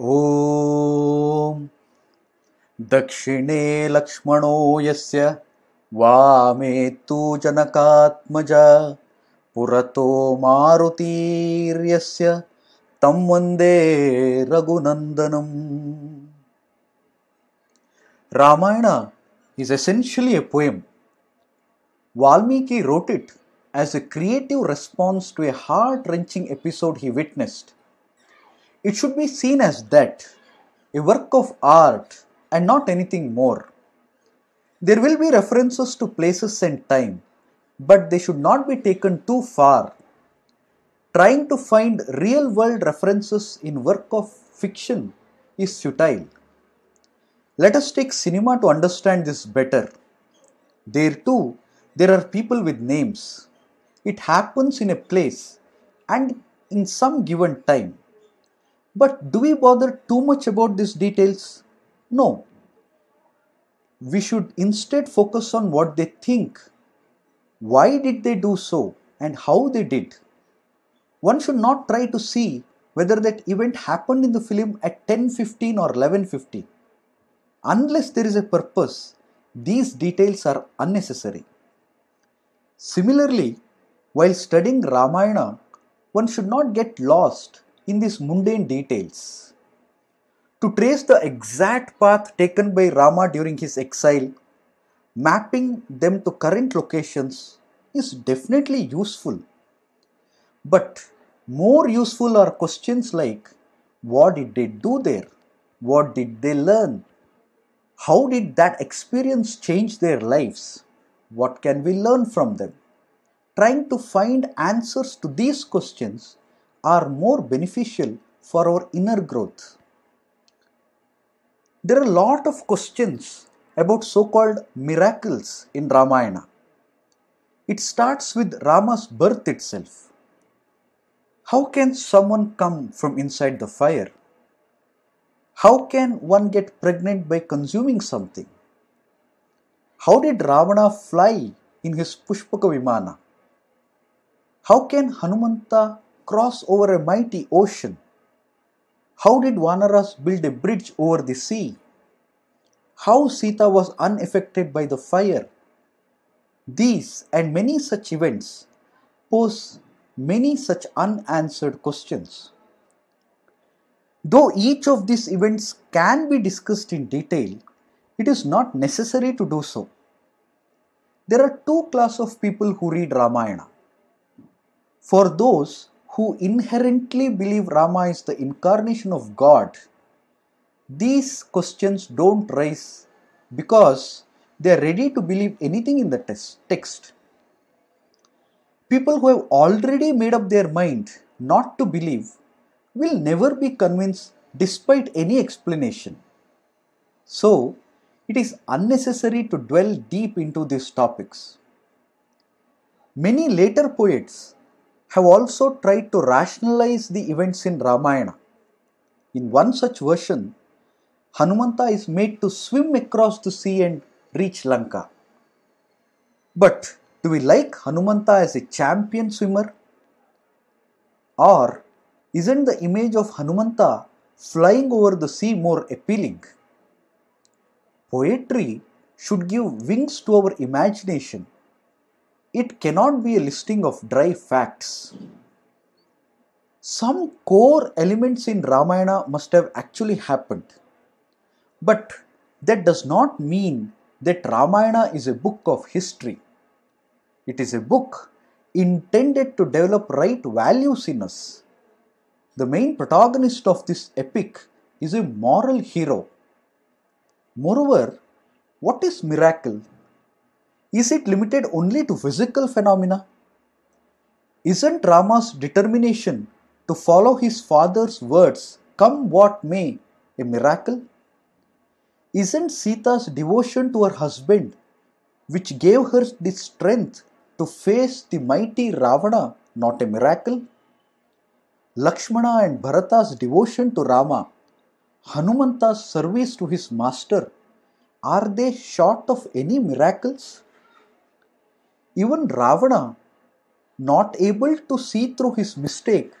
ॐ दक्षिणे लक्ष्मणो यस्य वामे तु जनकात्मजा पुरतो मारुतीर्यस्य तं वन्दे रघुनन्दनम् Ramayana is essentially a poem. Valmiki wrote it as a creative response to a heart wrenching episode he witnessed it should be seen as that a work of art and not anything more. There will be references to places and time, but they should not be taken too far. Trying to find real world references in work of fiction is futile. Let us take cinema to understand this better. There too, there are people with names. It happens in a place and in some given time. But do we bother too much about these details? No. We should instead focus on what they think. Why did they do so and how they did? One should not try to see whether that event happened in the film at 10:15 or eleven fifty. Unless there is a purpose, these details are unnecessary. Similarly, while studying Ramayana, one should not get lost in these mundane details. To trace the exact path taken by Rama during his exile, mapping them to current locations is definitely useful. But more useful are questions like what did they do there? What did they learn? How did that experience change their lives? What can we learn from them? Trying to find answers to these questions are more beneficial for our inner growth. There are a lot of questions about so called miracles in Ramayana. It starts with Rama's birth itself. How can someone come from inside the fire? How can one get pregnant by consuming something? How did Ravana fly in his Pushpaka Vimana? How can Hanumanta cross over a mighty ocean? How did Vanaras build a bridge over the sea? How Sita was unaffected by the fire? These and many such events pose many such unanswered questions. Though each of these events can be discussed in detail, it is not necessary to do so. There are two class of people who read Ramayana. For those who inherently believe Rama is the incarnation of God, these questions don't rise because they are ready to believe anything in the text. People who have already made up their mind not to believe will never be convinced despite any explanation. So, it is unnecessary to dwell deep into these topics. Many later poets have also tried to rationalize the events in Ramayana. In one such version, Hanumanta is made to swim across the sea and reach Lanka. But do we like Hanumanta as a champion swimmer? Or isn't the image of Hanumanta flying over the sea more appealing? Poetry should give wings to our imagination it cannot be a listing of dry facts. Some core elements in Ramayana must have actually happened. But that does not mean that Ramayana is a book of history. It is a book intended to develop right values in us. The main protagonist of this epic is a moral hero. Moreover, what is miracle is it limited only to physical phenomena? Isn't Rama's determination to follow his father's words, come what may, a miracle? Isn't Sita's devotion to her husband, which gave her the strength to face the mighty Ravana, not a miracle? Lakshmana and Bharata's devotion to Rama, Hanumanta's service to his master, are they short of any miracles? Even Ravana, not able to see through his mistake,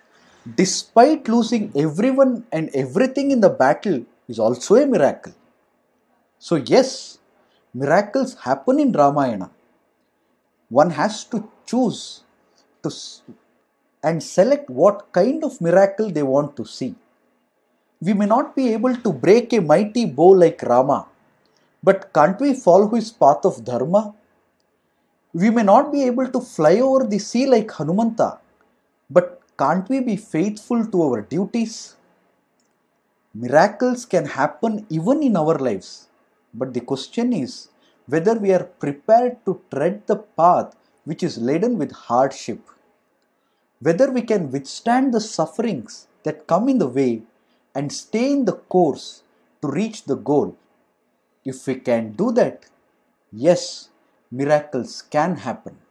despite losing everyone and everything in the battle, is also a miracle. So, yes, miracles happen in Ramayana. One has to choose to and select what kind of miracle they want to see. We may not be able to break a mighty bow like Rama, but can't we follow his path of Dharma we may not be able to fly over the sea like Hanumanta, but can't we be faithful to our duties? Miracles can happen even in our lives, but the question is whether we are prepared to tread the path which is laden with hardship, whether we can withstand the sufferings that come in the way and stay in the course to reach the goal. If we can do that, yes, miracles can happen